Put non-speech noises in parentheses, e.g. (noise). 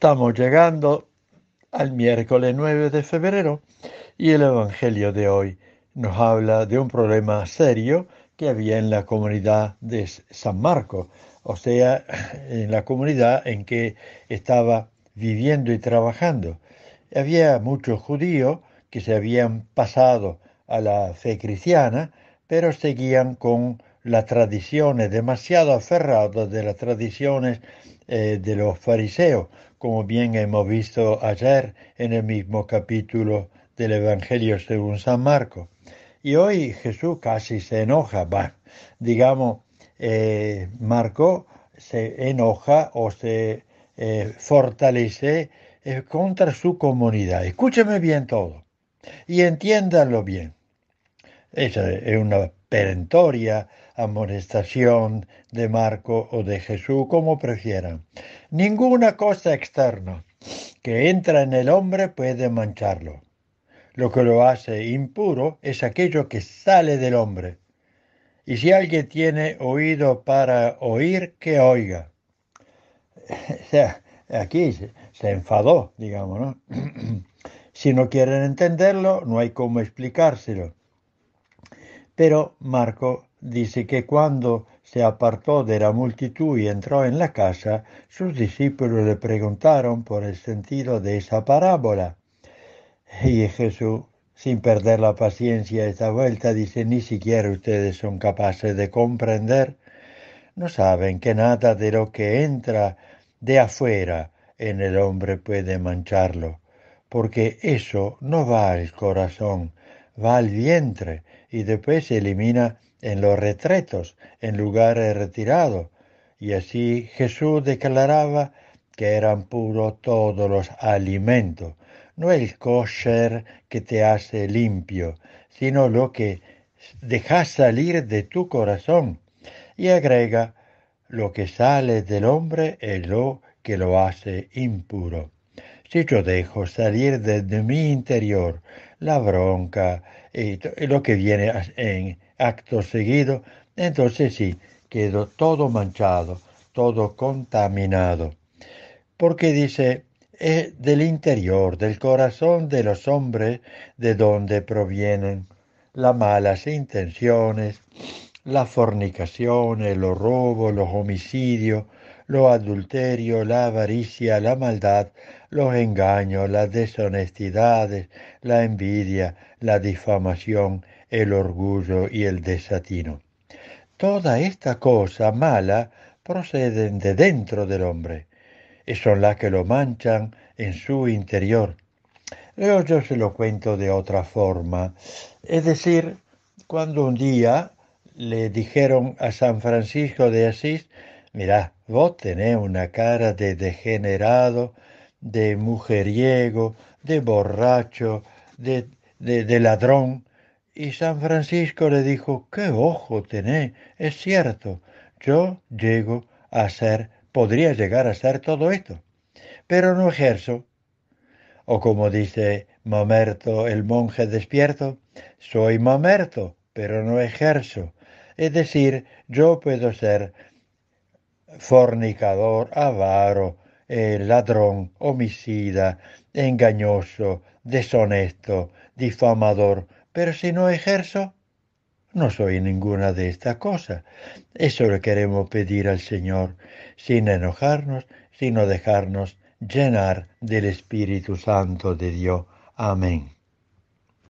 Estamos llegando al miércoles 9 de febrero y el Evangelio de hoy nos habla de un problema serio que había en la comunidad de San Marcos, o sea, en la comunidad en que estaba viviendo y trabajando. Había muchos judíos que se habían pasado a la fe cristiana, pero seguían con la tradiciones demasiado aferradas de las tradiciones eh, de los fariseos, como bien hemos visto ayer en el mismo capítulo del Evangelio según San Marco. Y hoy Jesús casi se enoja, digamos, eh, Marco se enoja o se eh, fortalece contra su comunidad. Escúcheme bien todo y entiéndalo bien. Esa es una perentoria amonestación de Marco o de Jesús, como prefieran. Ninguna cosa externa que entra en el hombre puede mancharlo. Lo que lo hace impuro es aquello que sale del hombre. Y si alguien tiene oído para oír, que oiga. O sea, aquí se, enfadó, digamos, ¿no? (clears throat) si no quieren entenderlo, no hay cómo explicárselo. Pero Marco dice que cuando se apartó de la multitud y entró en la casa, sus discípulos le preguntaron por el sentido de esa parábola. Y Jesús, sin perder la paciencia esta vuelta, dice, ni siquiera ustedes son capaces de comprender. No saben que nada de lo que entra de afuera en el hombre puede mancharlo, porque eso no va al corazón, va al vientre y después se elimina en los retretos, en lugares retirados. Y así Jesús declaraba que eran puros todos los alimentos, no el kosher que te hace limpio, sino lo que dejas salir de tu corazón. Y agrega, lo que sale del hombre es lo que lo hace impuro si yo dejo salir de, mi interior la bronca y, lo que viene en acto seguido, entonces sí, quedo todo manchado, todo contaminado. Porque dice, es eh, del interior, del corazón de los hombres, de donde provienen las malas intenciones, las fornicaciones, los robos, los homicidios, lo adulterio, la avaricia, la maldad, los engaños, las deshonestidades, la envidia, la difamación, el orgullo y el desatino. Toda esta cosa mala proceden de dentro del hombre, y son las que lo manchan en su interior. yo se lo cuento de otra forma. Es decir, cuando un día le dijeron a San Francisco de Asís mirá, vos tenés una cara de degenerado, de mujeriego, de borracho, de, de, ladrón. Y San Francisco le dijo, qué ojo tenés, es cierto, yo llego a ser, podría llegar a ser todo esto, pero no ejerzo. O como dice Mamerto, el monje despierto, soy Mamerto, pero no ejerzo. Es decir, yo puedo ser fornicador, avaro, eh, ladrón, homicida, engañoso, deshonesto, difamador. Pero si no ejerzo, no soy ninguna de estas cosas. Eso le queremos pedir al Señor, sin enojarnos, sino dejarnos llenar del Espíritu Santo de Dios. Amén.